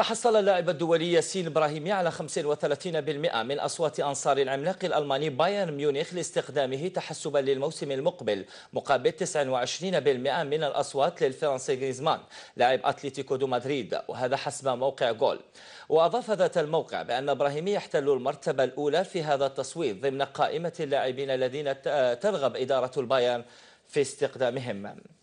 تحصل اللاعب الدولي ياسين إبراهيمي على 35% من أصوات أنصار العملاق الألماني بايرن ميونخ لاستخدامه تحسبا للموسم المقبل مقابل 29% من الأصوات للفرنسي غريزمان لاعب أتلتيكو دو مدريد وهذا حسب موقع جول وأضاف ذات الموقع بأن إبراهيمي يحتل المرتبة الأولى في هذا التصويت ضمن قائمة اللاعبين الذين ترغب إدارة البايرن في استخدامهم